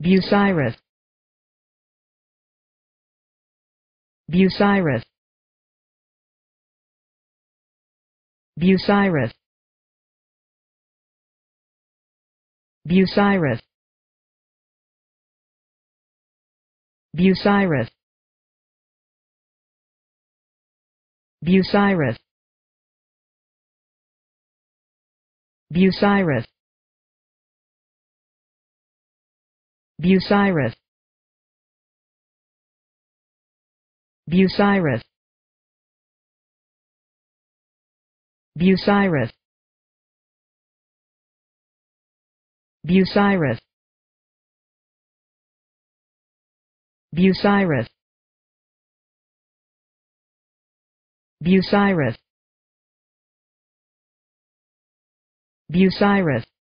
Bucyrus Bucyrus Bucyrus Bucyrus Bucyrus Bucyrus Bucyrus Bucyrus Bucyrus Bucyrus Bucyrus Bucyrus Bucyrus Bucyrus